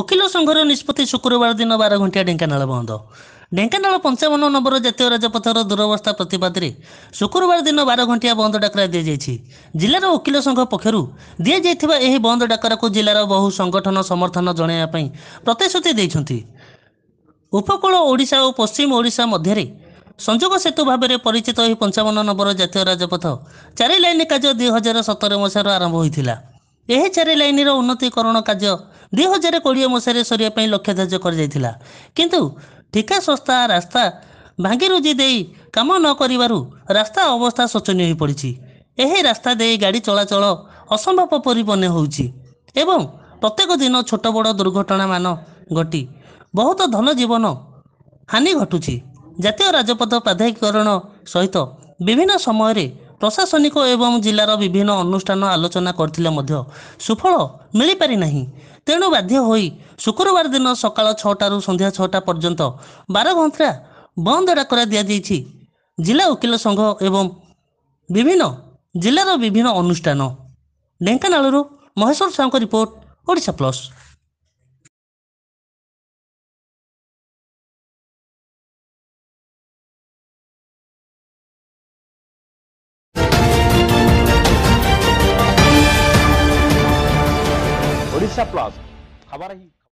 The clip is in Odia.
ଓକିଲ ସଂଘର ନିଷ୍ପତ୍ତି ଶୁକ୍ରବାର ଦିନ ବାର ଘଣ୍ଟିଆ ଢେଙ୍କାନାଳ ବନ୍ଦ ଢେଙ୍କାନାଳ ପଞ୍ଚାବନ ନମ୍ବର ଜାତୀୟ ରାଜପଥର ଦୂରବସ୍ଥା ପ୍ରତିବାଦରେ ଶୁକ୍ରବାର ଦିନ ବାର ଘଣ୍ଟିଆ ବନ୍ଦ ଡାକରା ଦିଆଯାଇଛି ଜିଲ୍ଲାର ଓକିଲ ସଂଘ ପକ୍ଷରୁ ଦିଆଯାଇଥିବା ଏହି ବନ୍ଦ ଡାକରାକୁ ଜିଲ୍ଲାର ବହୁ ସଂଗଠନ ସମର୍ଥନ ଜଣାଇବା ପାଇଁ ପ୍ରତିଶ୍ରୁତି ଦେଇଛନ୍ତି ଉପକୂଳ ଓଡ଼ିଶା ଓ ପଶ୍ଚିମ ଓଡ଼ିଶା ମଧ୍ୟରେ ସଂଯୋଗ ସେତୁ ଭାବରେ ପରିଚିତ ଏହି ପଞ୍ଚାବନ ନମ୍ବର ଜାତୀୟ ରାଜପଥ ଚାରି ଲାଇନ୍ କାର୍ଯ୍ୟ ଦୁଇ ହଜାର ସତର ମସିହାରୁ ଆରମ୍ଭ ହୋଇଥିଲା ଏହି ଚାରି ଲାଇନ୍ର ଉନ୍ନତିକରଣ କାର୍ଯ୍ୟ ଦୁଇ ହଜାର କୋଡ଼ିଏ ମସିହାରେ ସରିବା ପାଇଁ ଲକ୍ଷ୍ୟ ଧାର୍ଯ୍ୟ କରାଯାଇଥିଲା କିନ୍ତୁ ଠିକା ସଂସ୍ଥା ରାସ୍ତା ଭାଙ୍ଗିରୁଜି ଦେଇ କାମ ନ କରିବାରୁ ରାସ୍ତା ଅବସ୍ଥା ଶୋଚନୀୟ ହୋଇପଡ଼ିଛି ଏହି ରାସ୍ତା ଦେଇ ଗାଡ଼ି ଚଳାଚଳ ଅସମ୍ଭବ ପରି ମନେ ହେଉଛି ଏବଂ ପ୍ରତ୍ୟେକ ଦିନ ଛୋଟ ବଡ଼ ଦୁର୍ଘଟଣାମାନ ଘଟି ବହୁତ ଧନ ଜୀବନ ହାନି ଘଟୁଛି ଜାତୀୟ ରାଜପଥ ପ୍ରାଧିକରଣ ସହିତ ବିଭିନ୍ନ ସମୟରେ ପ୍ରଶାସନିକ ଏବଂ ଜିଲ୍ଲାର ବିଭିନ୍ନ ଅନୁଷ୍ଠାନ ଆଲୋଚନା କରିଥିଲେ ମଧ୍ୟ ସୁଫଳ ମିଳିପାରିନାହିଁ ତେଣୁ ବାଧ୍ୟ ହୋଇ ଶୁକ୍ରବାର ଦିନ ସକାଳ ଛଅଟାରୁ ସନ୍ଧ୍ୟା ଛଅଟା ପର୍ଯ୍ୟନ୍ତ ବାର ଘଣ୍ଟା ବନ୍ଦ ଡାକରା ଦିଆଯାଇଛି ଜିଲ୍ଲା ଓକିଲ ସଂଘ ଏବଂ ବିଭିନ୍ନ ଜିଲ୍ଲାର ବିଭିନ୍ନ ଅନୁଷ୍ଠାନ ଢେଙ୍କାନାଳରୁ ମହେଶ୍ୱର ସାହୁଙ୍କ report Odisha plus Birsa plaza हमारा ही